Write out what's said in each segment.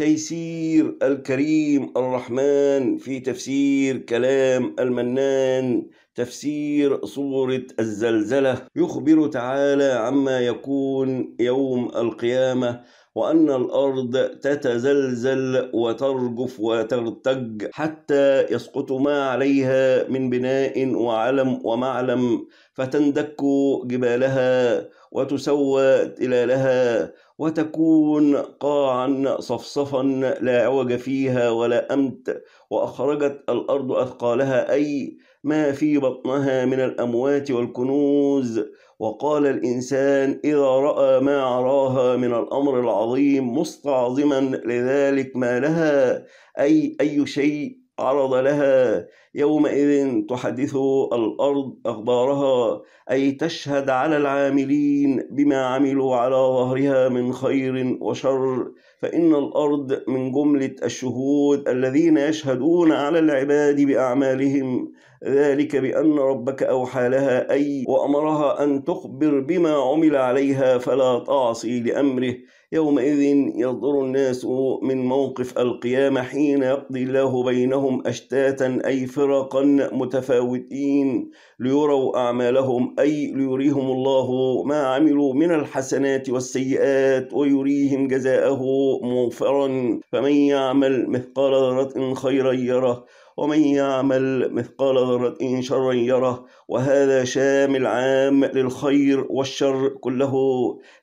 تيسير الكريم الرحمن في تفسير كلام المنان تفسير صورة الزلزلة يخبر تعالى عما يكون يوم القيامة وأن الأرض تتزلزل وترجف وترتج حتى يسقط ما عليها من بناء وعلم ومعلم فتندك جبالها وتسوى تلالها وتكون قاعا صفصفا لا عوج فيها ولا أمت وأخرجت الأرض أثقالها أي ما في بطنها من الأموات والكنوز وقال الإنسان إذا رأى ما عراها من الأمر العظيم مستعظما لذلك ما لها أي أي شيء عرض لها يومئذ تحدث الأرض أخبارها أي تشهد على العاملين بما عملوا على ظهرها من خير وشر فإن الأرض من جملة الشهود الذين يشهدون على العباد بأعمالهم ذلك بأن ربك أوحى لها أي وأمرها أن تخبر بما عمل عليها فلا تعصي لأمره يومئذ يصدر الناس من موقف القيامة حين يقضي الله بينهم أشتاتا أي فرقا متفاوتين ليروا أعمالهم أي ليريهم الله ما عملوا من الحسنات والسيئات ويريهم جزاءه موفرا فمن يعمل مثقال ذرة خيرا يره ومن يعمل مثقال ذرة شرا يره وهذا شامل عام للخير والشر كله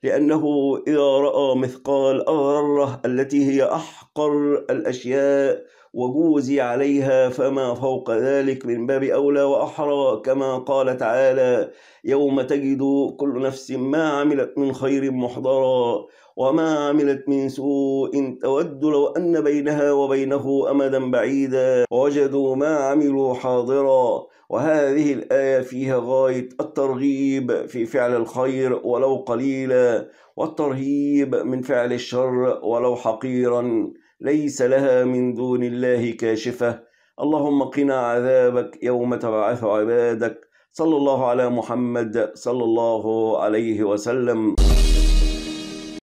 لأنه إذا رأى مثقال ذرة التي هي أحقر الأشياء وجوزي عليها فما فوق ذلك من باب أولى وأحرى كما قال تعالى يوم تجد كل نفس ما عملت من خير محضرا وما عملت من سوء تود لو أن بينها وبينه أمدا بعيدا ووجدوا ما عملوا حاضرا وهذه الآية فيها غاية الترغيب في فعل الخير ولو قليلا والترهيب من فعل الشر ولو حقيرا ليس لها من دون الله كاشفة اللهم قنا عذابك يوم تبعث عبادك صلى الله على محمد صلى الله عليه وسلم